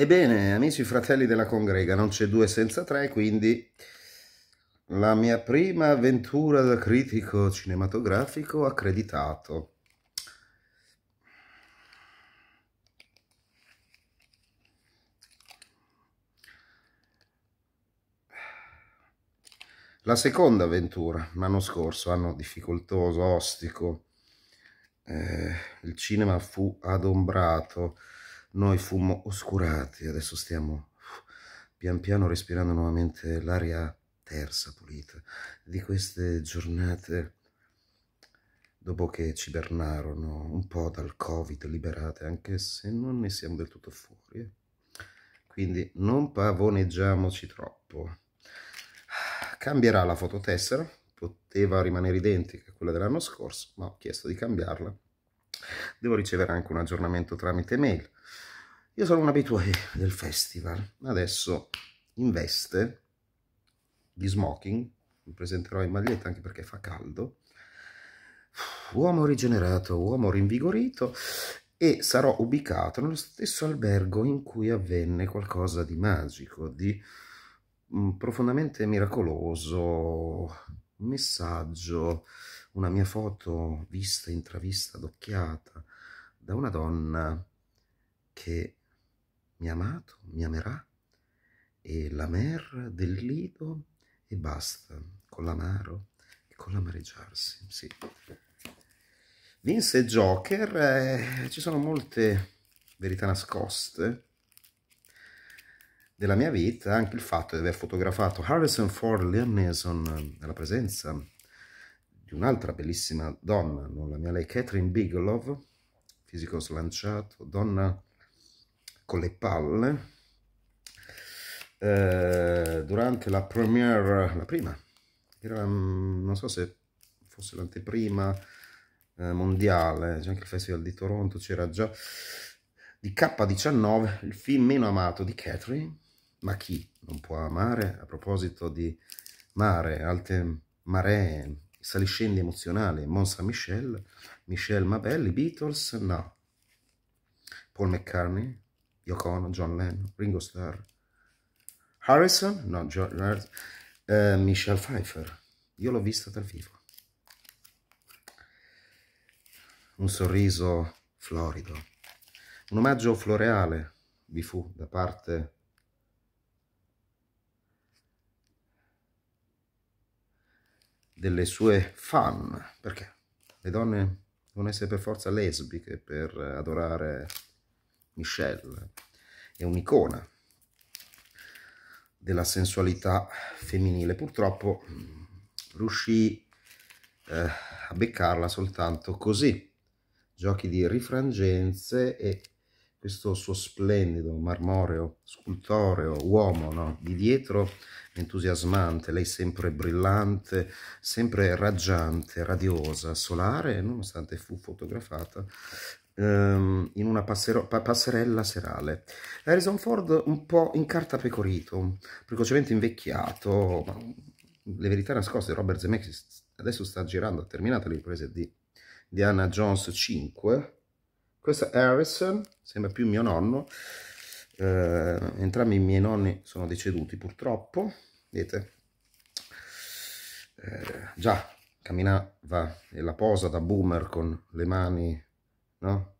Ebbene, amici fratelli della congrega, non c'è due senza tre, quindi la mia prima avventura da critico cinematografico accreditato. La seconda avventura, l'anno scorso, anno difficoltoso, ostico, eh, il cinema fu adombrato, noi fummo oscurati, adesso stiamo pian piano respirando nuovamente l'aria terza, pulita, di queste giornate dopo che cibernarono un po' dal covid liberate, anche se non ne siamo del tutto fuori. Eh. Quindi non pavoneggiamoci troppo. Cambierà la fototessera, poteva rimanere identica a quella dell'anno scorso, ma ho chiesto di cambiarla Devo ricevere anche un aggiornamento tramite mail. Io sono un abitué del festival. Adesso in veste di smoking, mi presenterò in maglietta anche perché fa caldo. Uomo rigenerato, uomo rinvigorito e sarò ubicato nello stesso albergo in cui avvenne qualcosa di magico, di mm, profondamente miracoloso un messaggio una mia foto vista, intravista, adocchiata da una donna che mi ha amato, mi amerà, e la mer del lido e basta, con l'amaro e con l'amareggiarsi, sì. Vince Joker, eh, ci sono molte verità nascoste della mia vita, anche il fatto di aver fotografato Harrison Ford Liam Neeson nella presenza di un'altra bellissima donna, non la mia lei, Catherine Bigelow, fisico slanciato, donna con le palle, eh, durante la premiere, la prima, era, mm, non so se fosse l'anteprima eh, mondiale, c'è anche il Festival di Toronto, c'era già di K19, il film meno amato di Catherine, ma chi non può amare? A proposito di mare, alte maree, saliscendi emozionale, Monsa Saint-Michel, Michel Mabelli, Beatles, no. Paul McCartney, Yoko Ono, John Lennon, Ringo Starr, Harrison, no, John, eh, Michelle Pfeiffer. Io l'ho vista dal vivo. Un sorriso florido. Un omaggio floreale vi fu da parte delle sue fan, perché le donne devono essere per forza lesbiche per adorare Michelle, è un'icona della sensualità femminile. Purtroppo mm, riuscì eh, a beccarla soltanto così, giochi di rifrangenze e questo suo splendido, marmoreo, scultoreo uomo, no? di dietro entusiasmante, lei sempre brillante, sempre raggiante, radiosa, solare, nonostante fu fotografata ehm, in una pa passerella serale. Harrison Ford un po' in carta pecorito, precocemente invecchiato, ma le verità nascoste Robert Zemeckis adesso sta girando, ha terminato le riprese di Diana Jones 5, questo è Harrison, sembra più mio nonno. Eh, entrambi i miei nonni sono deceduti purtroppo. Vedete? Eh, già camminava nella posa da boomer con le mani, no?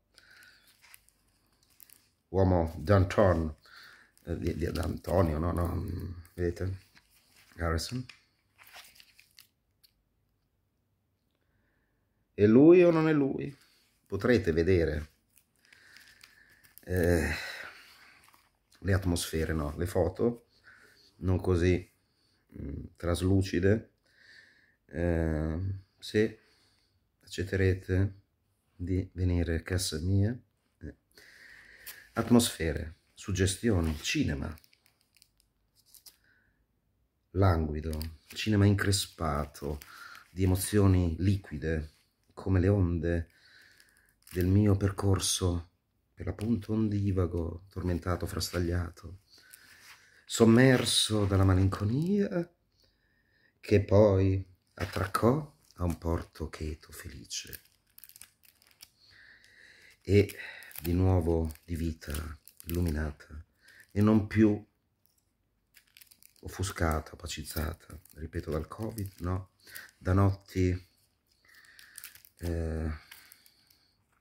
Uomo d'Anton, eh, di, di, Antonio, no, no, vedete? Harrison. È lui o non è lui? Potrete vedere eh, le atmosfere, no? le foto, non così mh, mm, traslucide, eh, se accetterete di venire a casa mia, eh. atmosfere, suggestioni, cinema, languido, cinema increspato, di emozioni liquide, come le onde del mio percorso per l'appunto divago tormentato, frastagliato, sommerso dalla malinconia, che poi attraccò a un porto cheto, felice. E di nuovo di vita illuminata e non più offuscata, opacizzata, ripeto, dal Covid, no? Da notti... Eh,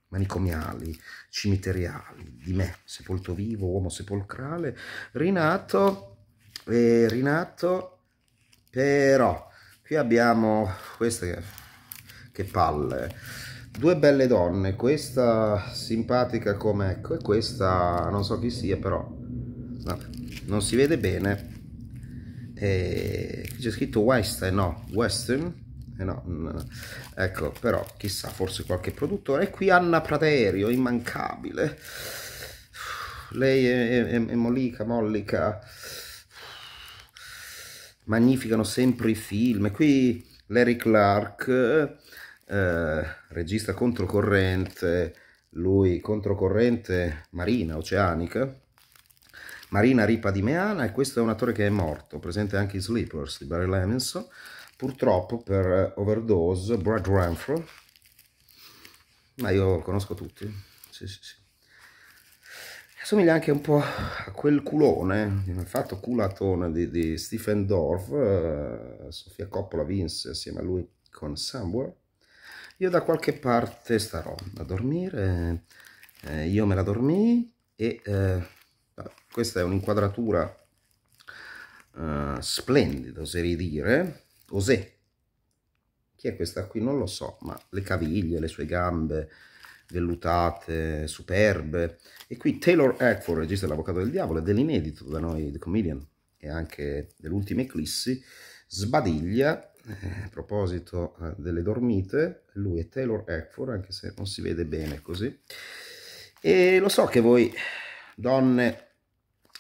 manicomiali, cimiteriali, di me, sepolto vivo, uomo sepolcrale, rinato, e rinato, però qui abbiamo queste che palle, due belle donne, questa simpatica come ecco e questa non so chi sia però, no, non si vede bene, e c'è scritto Western, no, Western, eh no, mm, ecco, però chissà, forse qualche produttore. E qui Anna Praterio, immancabile. Lei è, è, è Molica, Mollica. Magnificano sempre i film. Qui Larry Clark, eh, regista controcorrente, lui controcorrente marina, oceanica. Marina Ripa di Meana e questo è un attore che è morto, presente anche in Sleepers di Barry Levinson purtroppo per eh, overdose Brad Renfro ma io conosco tutti sì, sì, sì. assomiglia anche un po' a quel culone il fatto culatone di, di Stephen Dorff eh, Sofia Coppola vinse assieme a lui con Somewhere io da qualche parte starò a dormire eh, io me la dormii e eh, questa è un'inquadratura eh, splendida oserei dire Osè. Chi è questa qui? Non lo so, ma le caviglie, le sue gambe vellutate, superbe. E qui Taylor Eckford, regista dell'Avvocato del Diavolo, è dell'inedito da noi, The Comedian, e anche dell'ultima Eclissi, sbadiglia eh, a proposito eh, delle dormite, lui è Taylor Eckford, anche se non si vede bene così. E lo so che voi, donne,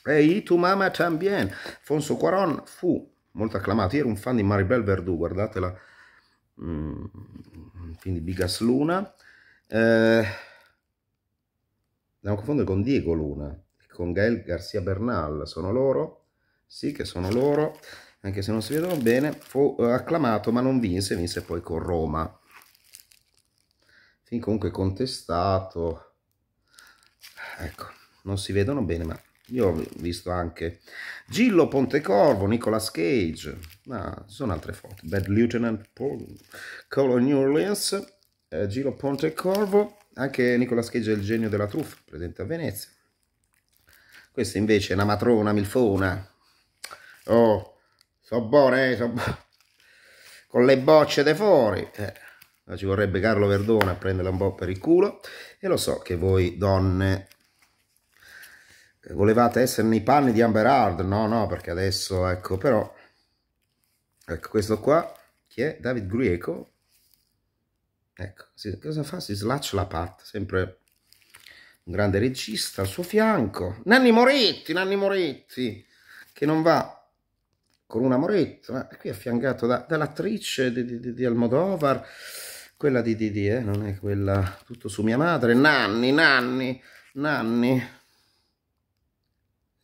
ehi, tu mama tambien, Fonso Cuaron fu molto acclamati. Ero un fan di Maribel Verdù, guardatela, mm, film di Bigas Luna. Eh, andiamo a confondere con Diego Luna, con Gael Garcia Bernal, sono loro? Sì che sono loro, anche se non si vedono bene. Fu eh, acclamato ma non vinse, vinse poi con Roma. Fin comunque contestato. Ecco, non si vedono bene ma io ho visto anche Gillo Pontecorvo, Nicolas Cage, ma ci sono altre foto. Bad Lieutenant Paul, Call of New Orleans, eh, Gillo Pontecorvo, anche Nicolas Cage è il genio della truffa, presente a Venezia. Questa invece è una matrona milfona. Oh, so buone, eh, so buone. Con le bocce de fuori. Eh ci vorrebbe Carlo Verdone a prenderla un po' per il culo e lo so che voi donne volevate essere nei panni di Amber Hard, no, no, perché adesso, ecco, però, ecco, questo qua, che è David Grieco, ecco, si, cosa fa? Si slaccia la patta, sempre un grande regista al suo fianco, Nanni Moretti, Nanni Moretti, che non va con una Moretti, ma qui affiancato da, dall'attrice di, di, di, Almodovar, quella di Didi, eh, non è quella tutto su mia madre, Nanni, Nanni, Nanni,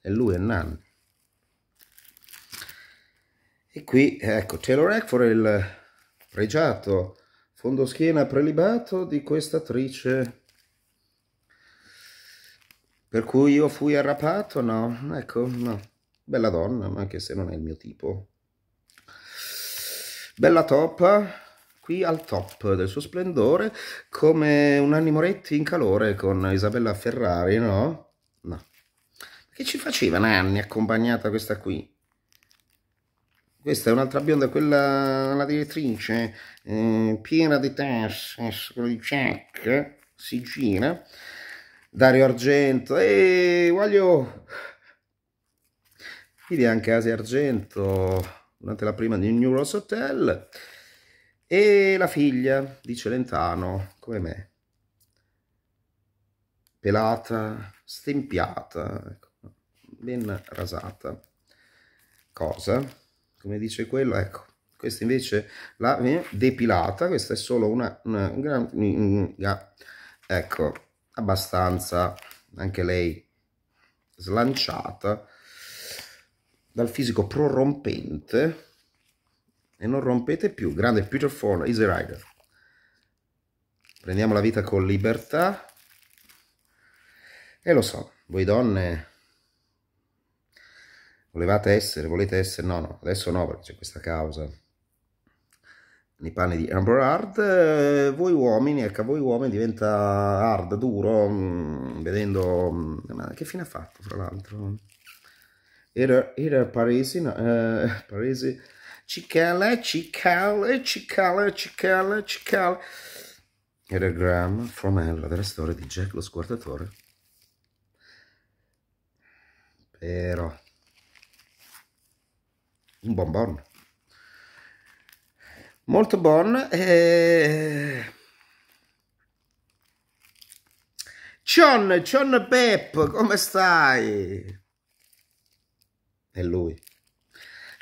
e lui è Nan. E qui, ecco, Taylor Eckford è il pregiato fondo schiena prelibato di questa attrice. Per cui io fui arrapato? No, ecco, no. Bella donna, anche se non è il mio tipo. Bella toppa, qui al top del suo splendore, come un Anni Moretti in calore con Isabella Ferrari, no? No. Che ci faceva Nanni accompagnata questa qui? Questa è un'altra bionda, quella, la direttrice, eh, piena di tasse, con il check, si gira. Dario Argento, e voglio... Quindi anche Asi Argento, durante la prima di New Rose Hotel, e la figlia di Celentano, come me. Pelata, stempiata, ecco ben rasata cosa come dice quello ecco questa invece la depilata questa è solo una, una, una, una ecco abbastanza anche lei slanciata dal fisico prorompente e non rompete più grande Peter Ford Easy Rider prendiamo la vita con libertà e lo so voi donne volevate essere, volete essere, no, no, adesso no perché c'è questa causa nei panni di Amber Hard, eh, voi uomini, ecco, voi uomini diventa hard, duro, mm, vedendo, mm, ma che fine ha fatto fra l'altro? Era, era Parisi, no, eh, Parisi, cicale, cicale, cicale, cicale, cicale, era Graham from Hell, della storia di Jack lo squartatore, però un buon Bon. Molto buon. Eh... John, John Pep, come stai? E lui.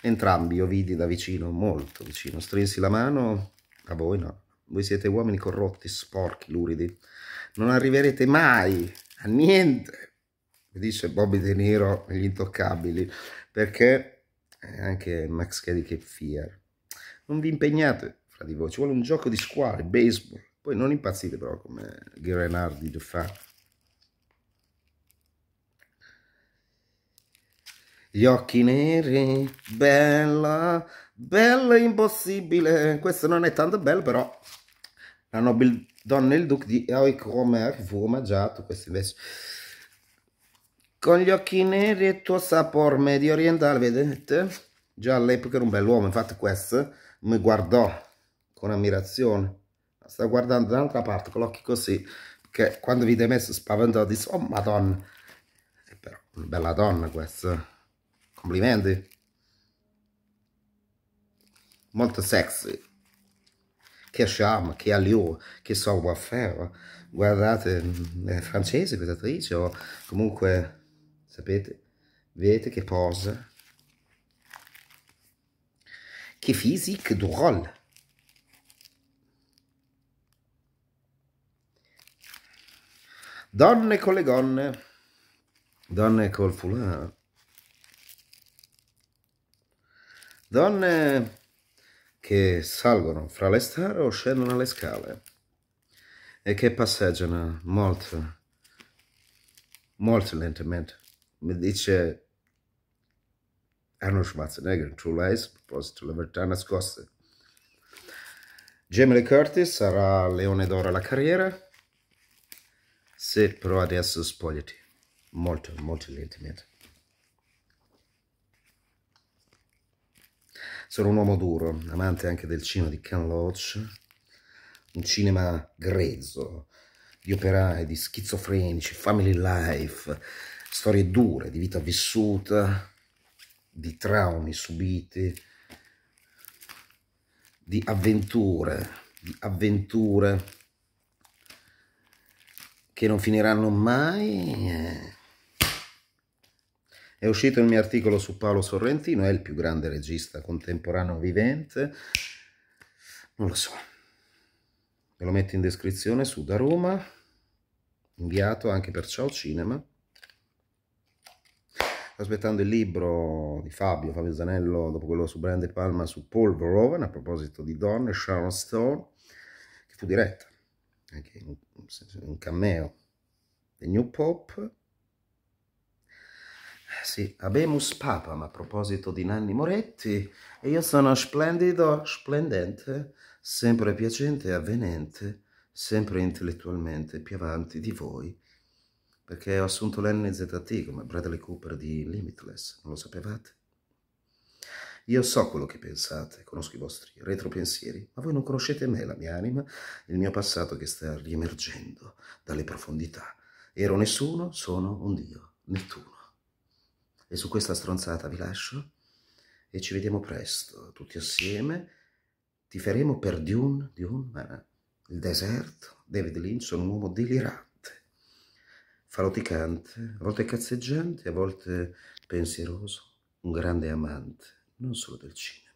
Entrambi io vidi da vicino, molto vicino. Strinsi la mano, a voi no. Voi siete uomini corrotti, sporchi, luridi. Non arriverete mai a niente, mi dice Bobby De Niro, gli intoccabili, perché anche Max Kelly Handicap Fear. Non vi impegnate fra di voi, ci vuole un gioco di squadra, baseball. Poi non impazzite però come Grenardi lo fa. Gli occhi neri, bella, bella impossibile. Questo non è tanto bello però. La nobildonna e il duke di Eric Romer fu omaggiato, questo invece con gli occhi neri e il tuo sapore medio orientale, vedete? Già all'epoca era un bell'uomo, infatti questo mi guardò con ammirazione. Sta guardando dall'altra parte con gli occhi così, che quando vide me si spaventò, disse, oh madonna, è però una bella donna questa, complimenti. Molto sexy. Che charme, che allure, che savoir-faire. Guardate, è eh, francese questa attrice o comunque sapete? Vedete che pose? Che physique drôle! Donne con le gonne, donne col foulard, donne che salgono fra le star o scendono alle scale e che passeggiano molto, molto lentamente mi dice Arnold Schwarzenegger in True Lies, proposito la verità nascosta. Jamie Lee Curtis sarà leone d'oro alla carriera, se però adesso spogliati, molto, molto lentamente. Sono un uomo duro, amante anche del cinema di Ken Loach, un cinema grezzo, di operai, di schizofrenici, family life, storie dure di vita vissuta, di traumi subiti, di avventure, di avventure che non finiranno mai. È uscito il mio articolo su Paolo Sorrentino, è il più grande regista contemporaneo vivente. Non lo so. Ve lo metto in descrizione su Da Roma, inviato anche per Ciao Cinema aspettando il libro di Fabio, Fabio Zanello, dopo quello su Brand e Palma, su Paul Verhoeven, a proposito di donne, Sharon Stone, che fu diretta, anche un, un cameo, The New Pop, sì, abemus ma a proposito di Nanni Moretti e io sono splendido, splendente, sempre piacente e avvenente, sempre intellettualmente più avanti di voi perché ho assunto l'NZT come Bradley Cooper di Limitless, non lo sapevate? Io so quello che pensate, conosco i vostri retropensieri, ma voi non conoscete me, la mia anima, il mio passato che sta riemergendo dalle profondità. Ero nessuno, sono un Dio, Nettuno. E su questa stronzata vi lascio e ci vediamo presto, tutti assieme. Ti faremo per Dune, Dune, il deserto. David Lynch, sono un uomo delirato faroticante, a volte cazzeggiante, a volte pensieroso, un grande amante, non solo del cinema.